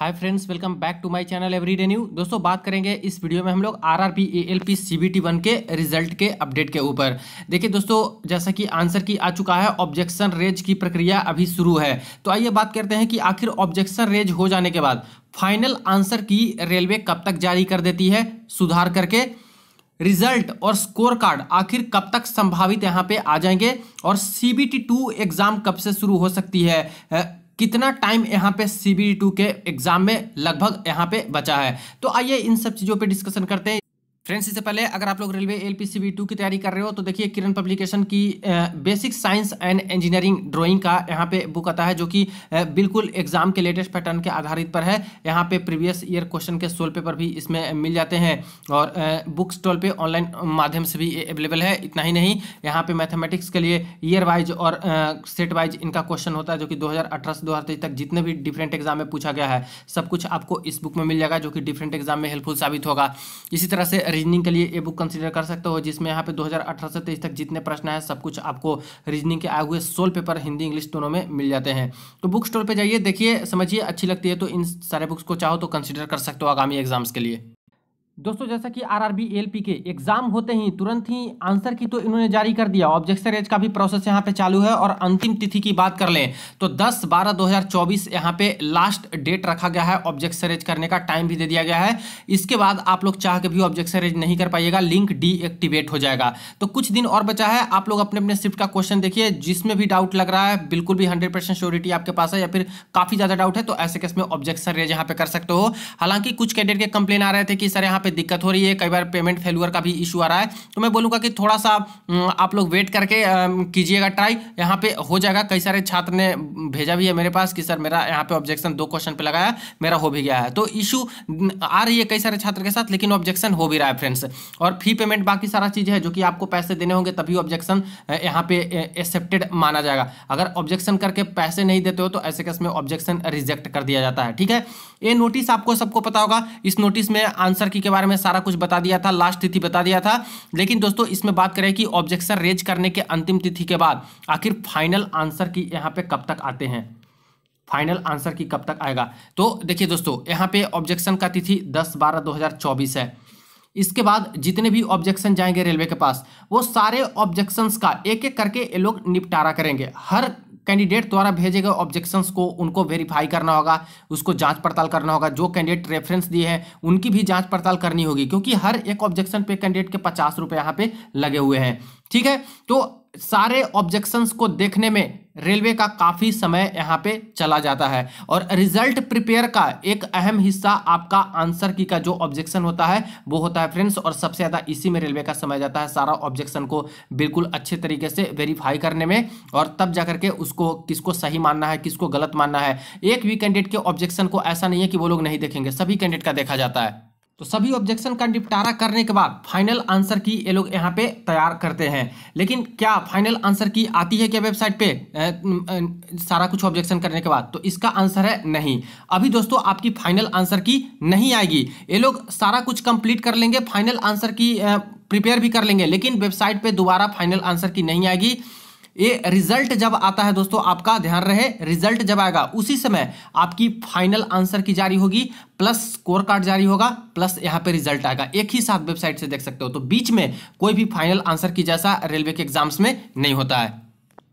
hi friends welcome back to my channel everyday new दोस्तों बात करेंगे इस वीडियो में हम लोग R R B A L P C B T one के रिजल्ट के अपडेट के ऊपर देखिए दोस्तों जैसा कि आंसर की आ चुका है ऑब्जेक्शन रेज की प्रक्रिया अभी शुरू है तो आइए बात करते हैं कि आखिर ऑब्जेक्शन रेज हो जाने के बाद फाइनल आंसर की रेलवे कब तक जारी कर देती है सुधार करके रिजल्ट और स्कोर कार्ड आखिर कब तक संभावित यहाँ पे आ जाएंगे और C B T two exam कब से शुरू हो सकती है कितना टाइम यहाँ पे सी बी टू के एग्जाम में लगभग यहाँ पे बचा है तो आइए इन सब चीज़ों पे डिस्कशन करते हैं फ्रेंड्स इससे पहले अगर आप लोग रेलवे एल पी टू की तैयारी कर रहे हो तो देखिए किरण पब्लिकेशन की basic science and engineering drawing का यहाँ पे बुक आता है जो कि बिल्कुल एग्जाम के लेटेस्ट पैटर्न के आधारित पर है यहाँ पे प्रीवियस ईयर क्वेश्चन के सोल पेपर भी इसमें मिल जाते हैं और बुक स्टॉल पर ऑनलाइन माध्यम से भी अवेलेबल है इतना ही नहीं यहाँ पे मैथमेटिक्स के लिए ईयर वाइज और सेट वाइज इनका क्वेश्चन होता है जो कि दो से दो तक जितने भी डिफरेंट एग्जाम में पूछा गया है सब कुछ आपको इस बुक में मिल जाएगा जो कि डिफरेंट एग्जाम में हेल्पफुल साबित होगा इसी तरह से रीजनिंग के लिए ए बुक कंसिडर कर सकते हो जिसमें यहाँ पे 2018 से तेईस तक जितने प्रश्न हैं सब कुछ आपको रीजनिंग के आए हुए सोल पेपर हिंदी इंग्लिश दोनों में मिल जाते हैं तो बुक स्टोर पर जाइए देखिए समझिए अच्छी लगती है तो इन सारे बुक्स को चाहो तो कंसिडर कर सकते हो आगामी एग्जाम्स के लिए दोस्तों जैसा कि R R B L P के एग्जाम होते ही तुरंत ही आंसर की तो इन्होंने जारी कर दिया ऑब्जेक्शन एज का भी प्रोसेस यहाँ पे चालू है और अंतिम तिथि की बात कर लें तो 10 बारह 2024 यहाँ पे लास्ट डेट रखा गया है ऑब्जेक्शन एज करने का टाइम भी दे दिया गया है इसके बाद आप लोग चाह के भी ऑब्जेक्शन एज नहीं कर पाइएगा लिंक डीएक्टिवेट हो जाएगा तो कुछ दिन और बचा है आप लोग अपने अपने शिफ्ट का क्वेश्चन देखिए जिसमें भी डाउट लग रहा है बिल्कुल भी हंड्रेड परसेंट श्योरिटी आपके पास है या फिर काफ़ी ज़्यादा डाउट है तो ऐसे केस में ऑब्जेक्शन रेज यहाँ पे कर सकते हो हालांकि कुछ कैंडिडेट के कंप्लेन आ रहे थे कि सर यहाँ पे पे दिक्कत हो रही है कई बार पेमेंट फेलुअर का भी इशू आ रहा है तो मैं बोलूँगा कि थोड़ा सा आप लोग वेट करके कीजिएगा ट्राई यहाँ पे हो जाएगा कई सारे छात्र ने भेजा भी है मेरे पास कि सर मेरा यहाँ पे ऑब्जेक्शन दो क्वेश्चन पे लगाया मेरा हो भी गया है तो इशू आ रही है कई सारे छात्र के साथ लेकिन ऑब्जेक्शन हो भी रहा है फ्रेंड्स और फी पेमेंट बाकी सारा चीज़ है जो कि आपको पैसे देने होंगे तभी ऑब्जेक्शन यहाँ पे एक्सेप्टेड माना जाएगा अगर ऑब्जेक्शन करके पैसे नहीं देते हो तो ऐसे कैसे में ऑब्जेक्शन रिजेक्ट कर दिया जाता है ठीक है ये नोटिस आपको सबको पता होगा इस नोटिस में आंसर की के बारे में सारा कुछ बता दिया था लास्ट तिथि बता दिया था लेकिन दोस्तों इसमें बात करें कि ऑब्जेक्शन रेज करने के अंतिम तिथि के बाद आखिर फाइनल आंसर की यहाँ पे कब तक आते हैं फाइनल आंसर की कब तक आएगा तो देखिए दोस्तों यहाँ पे ऑब्जेक्शन का तिथि दस बारह दो है इसके बाद जितने भी ऑब्जेक्शन जाएंगे रेलवे के पास वो सारे ऑब्जेक्शंस का एक एक करके ये लोग निपटारा करेंगे हर कैंडिडेट द्वारा भेजे गए ऑब्जेक्शंस को उनको वेरीफाई करना होगा उसको जांच पड़ताल करना होगा जो कैंडिडेट रेफरेंस दिए हैं उनकी भी जांच पड़ताल करनी होगी क्योंकि हर एक ऑब्जेक्शन पे कैंडिडेट के पचास रुपये यहाँ पे लगे हुए हैं ठीक है तो सारे ऑब्जेक्शंस को देखने में रेलवे का काफ़ी समय यहाँ पे चला जाता है और रिजल्ट प्रिपेयर का एक अहम हिस्सा आपका आंसर की का जो ऑब्जेक्शन होता है वो होता है फ्रेंड्स और सबसे ज़्यादा इसी में रेलवे का समय जाता है सारा ऑब्जेक्शन को बिल्कुल अच्छे तरीके से वेरीफाई करने में और तब जा के उसको किसको सही मानना है किसको गलत मानना है एक भी कैंडिडेट के ऑब्जेक्शन को ऐसा नहीं है कि वो लोग नहीं देखेंगे सभी कैंडिडेट का देखा जाता है तो सभी ऑब्जेक्शन का निपटारा करने के बाद फाइनल आंसर की ये लोग यहाँ पे तैयार करते हैं लेकिन क्या फाइनल आंसर की आती है क्या वेबसाइट पे ए, न, सारा कुछ ऑब्जेक्शन करने के बाद तो इसका आंसर है नहीं अभी दोस्तों आपकी फाइनल आंसर की नहीं आएगी ये लोग सारा कुछ कंप्लीट कर लेंगे फाइनल आंसर की प्रिपेयर भी कर लेंगे लेकिन वेबसाइट पर दोबारा फाइनल आंसर की नहीं आएगी ये रिजल्ट जब आता है दोस्तों आपका ध्यान रहे रिजल्ट जब आएगा उसी समय आपकी फाइनल आंसर की जारी होगी प्लस स्कोर कार्ड जारी होगा प्लस यहाँ पे रिजल्ट आएगा एक ही साथ वेबसाइट से देख सकते हो तो बीच में कोई भी फाइनल आंसर की जैसा रेलवे के एग्जाम्स में नहीं होता है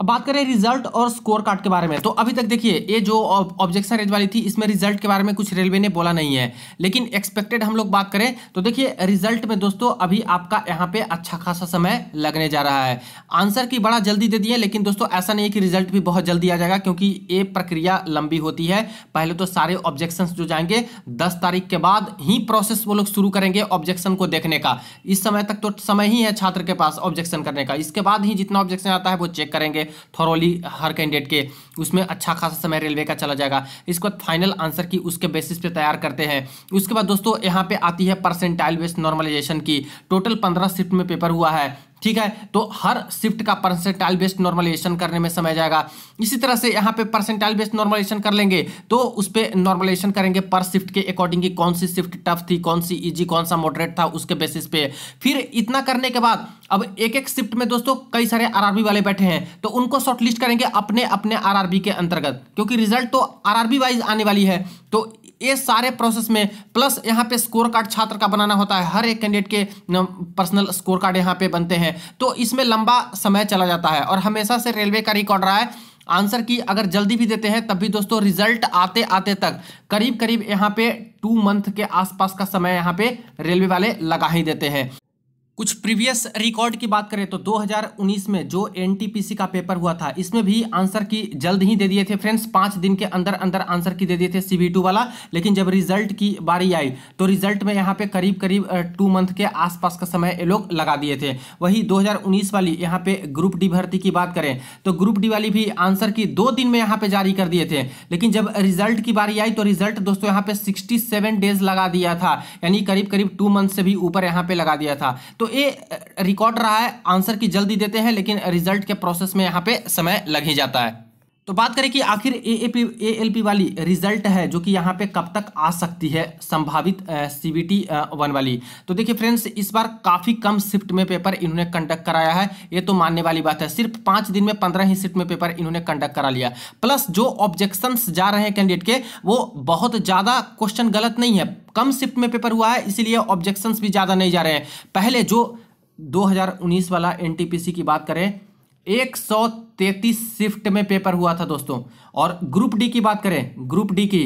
अब बात करें रिजल्ट और स्कोर कार्ड के बारे में तो अभी तक देखिए ये जो ऑब्जेक्शन एज वाली थी इसमें रिजल्ट के बारे में कुछ रेलवे ने बोला नहीं है लेकिन एक्सपेक्टेड हम लोग बात करें तो देखिए रिजल्ट में दोस्तों अभी आपका यहाँ पे अच्छा खासा समय लगने जा रहा है आंसर की बड़ा जल्दी दे दिए लेकिन दोस्तों ऐसा नहीं है कि रिजल्ट भी बहुत जल्दी आ जाएगा क्योंकि ये प्रक्रिया लंबी होती है पहले तो सारे ऑब्जेक्शन जो जाएंगे दस तारीख के बाद ही प्रोसेस वो लोग शुरू करेंगे ऑब्जेक्शन को देखने का इस समय तक तो समय ही है छात्र के पास ऑब्जेक्शन करने का इसके बाद ही जितना ऑब्जेक्शन आता है वो चेक करेंगे थॉरोली हर कैंडिडेट के उसमें अच्छा खासा समय रेलवे का चला जाएगा इसके बाद फाइनल आंसर की उसके बेसिस पे तैयार करते हैं उसके बाद दोस्तों यहाँ पे आती है परसेंटाइल बेस्ड नॉर्मलाइजेशन की टोटल पंद्रह शिफ्ट में पेपर हुआ है ठीक है तो हर शिफ्ट का परसेंटाइल बेस्ड नॉर्मलाइजेशन करने में समय जाएगा इसी तरह से यहाँ पे परसेंटाइल बेस्ड नॉर्मलाइजेशन कर लेंगे तो उस पर नॉर्मलाइजेशन करेंगे पर शिफ्ट के अकॉर्डिंग की कौन सी शिफ्ट टफ थी कौन सी ईजी कौन सा मॉडरेट था उसके बेसिस पे फिर इतना करने के बाद अब एक एक शिफ्ट में दोस्तों कई सारे आर वाले बैठे हैं तो उनको शॉर्टलिस्ट करेंगे अपने अपने आर के अंतर्गत क्योंकि रिजल्ट तो आर वाइज आने वाली है तो ये सारे प्रोसेस में प्लस यहाँ पे स्कोर कार्ड छात्र का बनाना होता है हर एक कैंडिडेट के पर्सनल स्कोर कार्ड यहाँ पे बनते हैं तो इसमें लंबा समय चला जाता है और हमेशा से रेलवे का रिकॉर्ड रहा है आंसर की अगर जल्दी भी देते हैं तब भी दोस्तों रिजल्ट आते आते तक करीब करीब यहाँ पे टू मंथ के आसपास का समय यहाँ पे रेलवे वाले लगा ही देते हैं कुछ प्रीवियस रिकॉर्ड की बात करें तो 2019 में जो एनटीपीसी का पेपर हुआ था इसमें भी आंसर की जल्द ही दे दिए थे फ्रेंड्स पाँच दिन के अंदर अंदर आंसर की दे दिए थे सी टू वाला लेकिन जब रिजल्ट की बारी आई तो रिजल्ट में यहाँ पे करीब करीब टू मंथ के आसपास का समय ये लोग लगा दिए थे वही 2019 वाली यहाँ पे ग्रुप डी भर्ती की बात करें तो ग्रुप डी वाली भी आंसर की दो दिन में यहाँ पे जारी कर दिए थे लेकिन जब रिजल्ट की बारी आई तो रिजल्ट दोस्तों यहाँ पे सिक्सटी डेज लगा दिया था यानी करीब करीब टू मंथ से भी ऊपर यहाँ पे लगा दिया था तो ये रिकॉर्ड रहा है आंसर की जल्दी देते हैं लेकिन रिजल्ट के प्रोसेस में यहाँ पे समय लग ही जाता है तो बात करें कि आखिर ए एल पी वाली रिजल्ट है जो कि यहाँ पे कब तक आ सकती है संभावित सी बी टी वन वाली तो देखिए फ्रेंड्स इस बार काफ़ी कम शिफ्ट में पेपर इन्होंने कंडक्ट कराया है ये तो मानने वाली बात है सिर्फ पाँच दिन में पंद्रह ही शिफ्ट में पेपर इन्होंने कंडक्ट करा लिया प्लस जो ऑब्जेक्शंस जा रहे हैं कैंडिडेट के वो बहुत ज़्यादा क्वेश्चन गलत नहीं है कम शिफ्ट में पेपर हुआ है इसीलिए ऑब्जेक्शंस भी ज़्यादा नहीं जा रहे हैं पहले जो 2019 वाला एनटीपीसी की बात करें 133 शिफ्ट में पेपर हुआ था दोस्तों और ग्रुप डी की बात करें ग्रुप डी की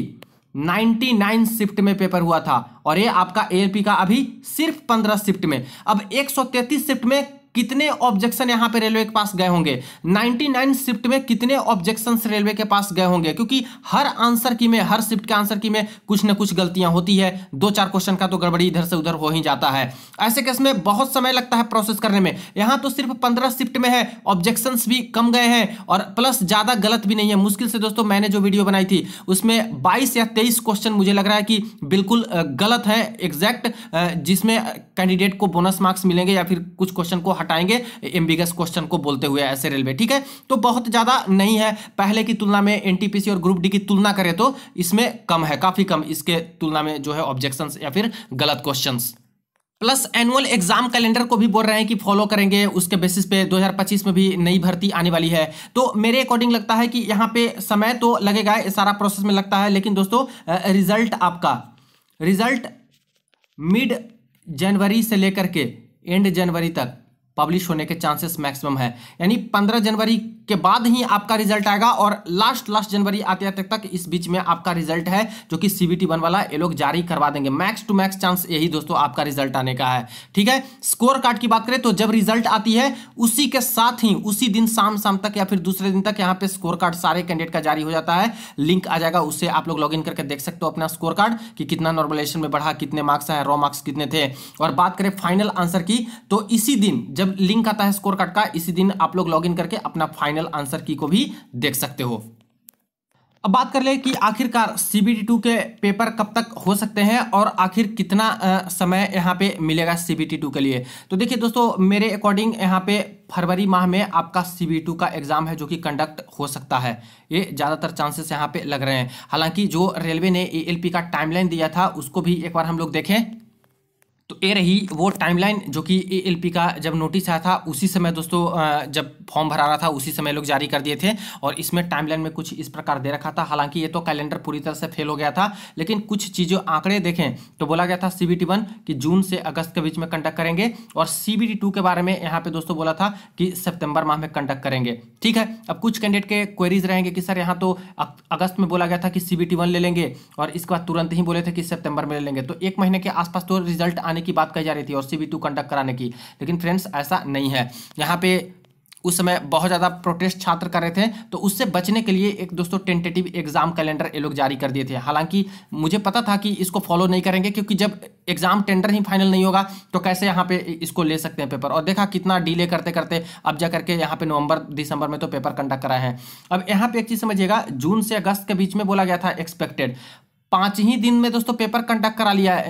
99 शिफ्ट में पेपर हुआ था और ये आपका एएलपी का अभी सिर्फ 15 शिफ्ट में अब 133 शिफ्ट में कितने ऑब्जेक्शन यहाँ पे रेलवे के पास गए होंगे 99 शिफ्ट में कितने ऑब्जेक्शन रेलवे के पास गए होंगे क्योंकि हर आंसर की में हर शिफ्ट के आंसर की में कुछ ना कुछ गलतियां होती है दो चार क्वेश्चन का तो गड़बड़ी इधर से उधर हो ही जाता है ऐसे केस में बहुत समय लगता है प्रोसेस करने में यहाँ तो सिर्फ पंद्रह शिफ्ट में है ऑब्जेक्शन भी कम गए हैं और प्लस ज़्यादा गलत भी नहीं है मुश्किल से दोस्तों मैंने जो वीडियो बनाई थी उसमें बाईस या तेईस क्वेश्चन मुझे लग रहा है कि बिल्कुल गलत है एग्जैक्ट जिसमें कैंडिडेट को बोनस मार्क्स मिलेंगे या फिर कुछ क्वेश्चन को हटाएंगे एम्बिगस क्वेश्चन को बोलते हुए ऐसे रेलवे ठीक है तो बहुत ज़्यादा नहीं है पहले की तुलना में एनटीपीसी और ग्रुप डी की तुलना करें तो इसमें कम है काफ़ी कम इसके तुलना में जो है ऑब्जेक्शन या फिर गलत question plus annual exam calendar को भी बोल रहे हैं कि फॉलो करेंगे उसके बेसिस पे 2025 में भी नई भर्ती आने वाली है तो मेरे अकॉर्डिंग लगता है कि यहाँ पे समय तो लगेगा सारा प्रोसेस में लगता है लेकिन दोस्तों रिजल्ट आपका रिजल्ट मिड जनवरी से लेकर के एंड जनवरी तक पब्लिश होने के चांसेस मैक्सिमम है यानी पंद्रह जनवरी के बाद ही आपका रिजल्ट आएगा और लास्ट लास्ट जनवरी आते आते तक इस बीच में आपका रिजल्ट है जो कि सीबीटी वन वाला ये लोग जारी करवा देंगे मैक्स टू मैक्स चांस यही दोस्तों आपका रिजल्ट आने का है ठीक है स्कोर कार्ड की बात करें तो जब रिजल्ट आती है उसी के साथ ही उसी दिन शाम शाम तक या फिर दूसरे दिन तक यहाँ पे स्कोर कार्ड सारे कैंडिडेट का जारी हो जाता है लिंक आ जाएगा उससे आप लोग लॉग करके देख सकते हो अपना स्कोर कार्ड कि कितना नॉर्मलेशन में बढ़ा कितने मार्क्स आए रॉ मार्क्स कितने थे और बात करें फाइनल आंसर की तो इसी दिन जब लिंक आता है स्कोर कार्ड का इसी दिन आप लोग लॉग करके अपना फाइनल फाइनल आंसर की को भी देख सकते हो अब बात कर ले कि आखिरकार सी बी टू के पेपर कब तक हो सकते हैं और आखिर कितना समय यहाँ पे मिलेगा सी बी टू के लिए तो देखिए दोस्तों मेरे अकॉर्डिंग यहाँ पे फरवरी माह में आपका सी बी टू का एग्ज़ाम है जो कि कंडक्ट हो सकता है ये ज़्यादातर चांसेस यहाँ पे लग रहे हैं हालांकि जो रेलवे ने ए का टाइमलाइन दिया था उसको भी एक बार हम लोग देखें तो ये रही वो टाइमलाइन जो कि एएलपी का जब नोटिस आया था उसी समय दोस्तों जब फॉर्म भरा रहा था उसी समय लोग जारी कर दिए थे और इसमें टाइमलाइन में कुछ इस प्रकार दे रखा था हालांकि ये तो कैलेंडर पूरी तरह से फेल हो गया था लेकिन कुछ चीज़ों आंकड़े देखें तो बोला गया था सी बी कि जून से अगस्त के बीच में कंडक्ट करेंगे और सी बी के बारे में यहाँ पर दोस्तों बोला था कि सेप्टेम्बर माह में कंडक्ट करेंगे ठीक है अब कुछ कैंडिडेट के क्वेरीज रहेंगे कि सर यहाँ तो अगस्त में बोला गया था कि सी बी ले लेंगे और इसके बाद तुरंत ही बोले थे कि सेप्टेम्बर में ले लेंगे तो एक महीने के आसपास तो रिजल्ट आने की बात कही जा रही थी और सी कंडक्ट कराने की लेकिन फ्रेंड्स ऐसा नहीं है यहाँ पे उस समय बहुत ज़्यादा प्रोटेस्ट छात्र कर रहे थे तो उससे बचने के लिए एक दोस्तों टेंटेटिव एग्जाम कैलेंडर ये लोग जारी कर दिए थे हालांकि मुझे पता था कि इसको फॉलो नहीं करेंगे क्योंकि जब एग्जाम टेंडर ही फाइनल नहीं होगा तो कैसे यहाँ पे इसको ले सकते हैं पेपर और देखा कितना डिले करते करते अब जा करके यहाँ पे नवंबर दिसंबर में तो पेपर कंडक्ट कराए हैं अब यहाँ पे एक चीज़ समझिएगा जून से अगस्त के बीच में बोला गया था एक्सपेक्टेड पाँच ही दिन में दोस्तों पेपर कंडक्ट करा लिया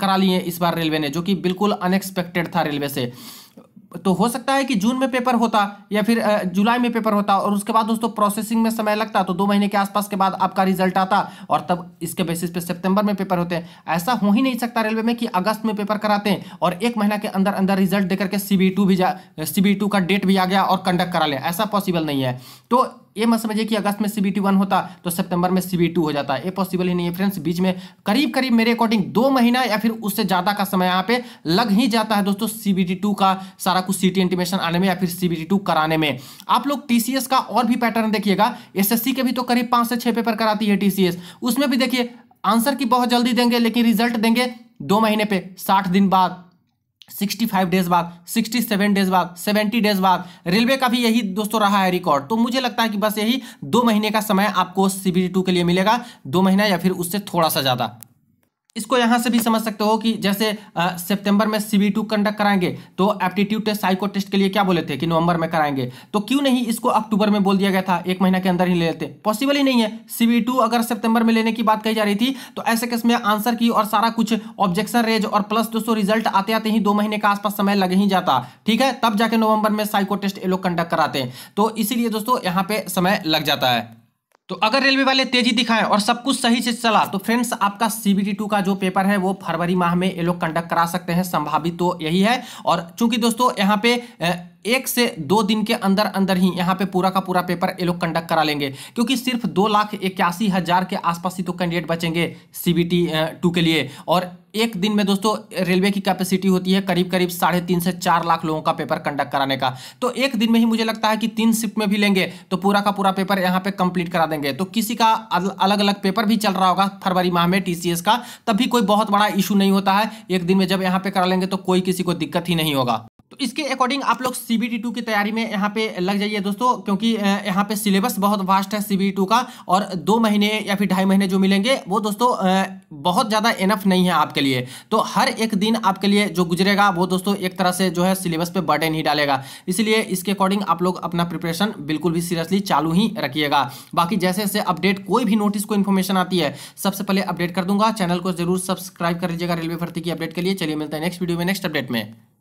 करा लिए इस बार रेलवे ने जो कि बिल्कुल अनएक्सपेक्टेड था रेलवे से तो हो सकता है कि जून में पेपर होता या फिर जुलाई में पेपर होता और उसके बाद दोस्तों प्रोसेसिंग में समय लगता तो दो महीने के आसपास के बाद आपका रिजल्ट आता और तब इसके बेसिस पे सितंबर में पेपर होते हैं ऐसा हो ही नहीं सकता रेलवे में कि अगस्त में पेपर कराते हैं और एक महीना के अंदर अंदर रिजल्ट देकर के सी भी जा सी का डेट भी आ गया और कंडक्ट करा लें ऐसा पॉसिबल नहीं है तो ये मत समझिए कि अगस्त में सी बी होता तो सितंबर में सी बी हो जाता है ये पॉसिबल ही नहीं है फ्रेंड्स बीच में करीब करीब मेरे अकॉर्डिंग दो महीना या फिर उससे ज़्यादा का समय यहाँ पे लग ही जाता है दोस्तों सी बी का सारा कुछ सी टी इंटीमेशन आने में या फिर सी बी कराने में आप लोग टी का और भी पैटर्न देखिएगा एस एस के भी तो करीब पाँच से छः पेपर कराती है टी उसमें भी देखिए आंसर की बहुत जल्दी देंगे लेकिन रिजल्ट देंगे दो महीने पे साठ दिन बाद 65 डेज बाद 67 डेज बाद 70 डेज बाद रेलवे का भी यही दोस्तों रहा है रिकॉर्ड तो मुझे लगता है कि बस यही दो महीने का समय आपको सीबीडी टू के लिए मिलेगा दो महीना या फिर उससे थोड़ा सा ज़्यादा इसको यहां से भी समझ सकते हो कि जैसे सितंबर में सीबी टू कंडक्ट कराएंगे तो एप्टीट्यूड टेस्ट साइको टेस्ट के लिए क्या बोले थे कि नवंबर में कराएंगे तो क्यों नहीं इसको अक्टूबर में बोल दिया गया था एक महीना के अंदर ही ले लेते पॉसिबल ही नहीं है सीबी टू अगर सितंबर में लेने की बात कही जा रही थी तो ऐसे केस में आंसर की और सारा कुछ ऑब्जेक्शन रेज और प्लस दोस्तों रिजल्ट आते आते ही दो महीने के आसपास समय लग ही जाता ठीक है तब जाके नवंबर में साइको टेस्ट ये लोग कंडक्ट कराते हैं तो इसीलिए दोस्तों यहाँ पे समय लग जाता है तो अगर रेलवे वाले तेजी दिखाएं और सब कुछ सही से चला तो फ्रेंड्स आपका सीबीटी टू का जो पेपर है वो फरवरी माह में ये लोग कंडक्ट करा सकते हैं संभावित तो यही है और चूंकि दोस्तों यहाँ पे एक से दो दिन के अंदर अंदर ही यहाँ पे पूरा का पूरा पेपर ये लोग कंडक्ट करा लेंगे क्योंकि सिर्फ दो लाख इक्यासी हज़ार के आसपास ही तो कैंडिडेट बचेंगे सीबीटी टू के लिए और एक दिन में दोस्तों रेलवे की कैपेसिटी होती है करीब करीब साढ़े तीन से चार लाख लोगों का पेपर कंडक्ट कराने का तो एक दिन में ही मुझे लगता है कि तीन शिफ्ट में भी लेंगे तो पूरा का पूरा पेपर यहाँ पे कंप्लीट करा देंगे तो किसी का अलग अलग पेपर भी चल रहा होगा फरवरी माह में टी का तब भी कोई बहुत बड़ा इशू नहीं होता है एक दिन में जब यहाँ पर करा लेंगे तो कोई किसी को दिक्कत ही नहीं होगा तो इसके अकॉर्डिंग आप लोग सी बी की तैयारी में यहाँ पे लग जाइए दोस्तों क्योंकि यहाँ पे सिलेबस बहुत वास्ट है सी बी का और दो महीने या फिर ढाई महीने जो मिलेंगे वो दोस्तों बहुत ज़्यादा इनफ नहीं है आपके लिए तो हर एक दिन आपके लिए जो गुजरेगा वो दोस्तों एक तरह से जो है सिलेबस पे बर्डन ही डालेगा इसलिए इसके अकॉर्डिंग आप लोग अपना प्रिपरेशन बिल्कुल भी सीरियसली चालू ही रखिएगा बाकी जैसे जैसे अपडेट कोई भी नोटिस को इन्फॉर्मेशन आती है सबसे पहले अपडेट कर दूंगा चैनल को जरूर सब्सक्राइब कर लीजिएगा रेलवे भर्ती की अपडेट के लिए चलिए मिलता है नेक्स्ट वीडियो में नेक्स्ट अपडेट में